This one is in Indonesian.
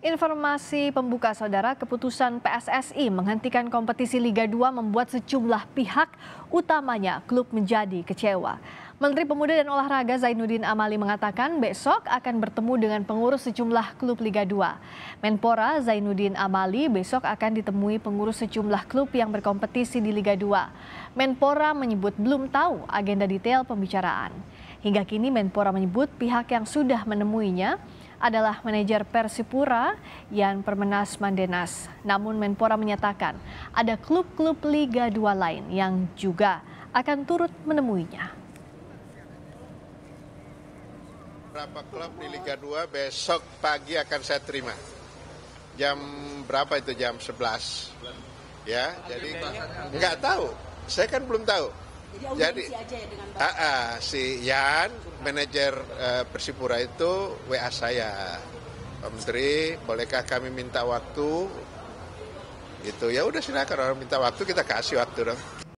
Informasi pembuka saudara, keputusan PSSI menghentikan kompetisi Liga 2 membuat sejumlah pihak, utamanya klub menjadi kecewa. Menteri Pemuda dan Olahraga Zainuddin Amali mengatakan besok akan bertemu dengan pengurus sejumlah klub Liga 2. Menpora Zainuddin Amali besok akan ditemui pengurus sejumlah klub yang berkompetisi di Liga 2. Menpora menyebut belum tahu agenda detail pembicaraan. Hingga kini Menpora menyebut pihak yang sudah menemuinya adalah manajer Persipura Yan Permenas Mandenas. Namun Menpora menyatakan ada klub-klub Liga 2 lain yang juga akan turut menemuinya. Berapa klub di Liga 2 besok pagi akan saya terima. Jam berapa itu jam 11? Ya, jadi nggak tahu. Saya kan belum tahu. Jadi, Jadi aja ya Uh, uh, si Yan, manajer uh, Persipura itu WA saya. Pak Menteri, bolehkah kami minta waktu? Gitu. Ya udah silakan orang minta waktu kita kasih waktu dong.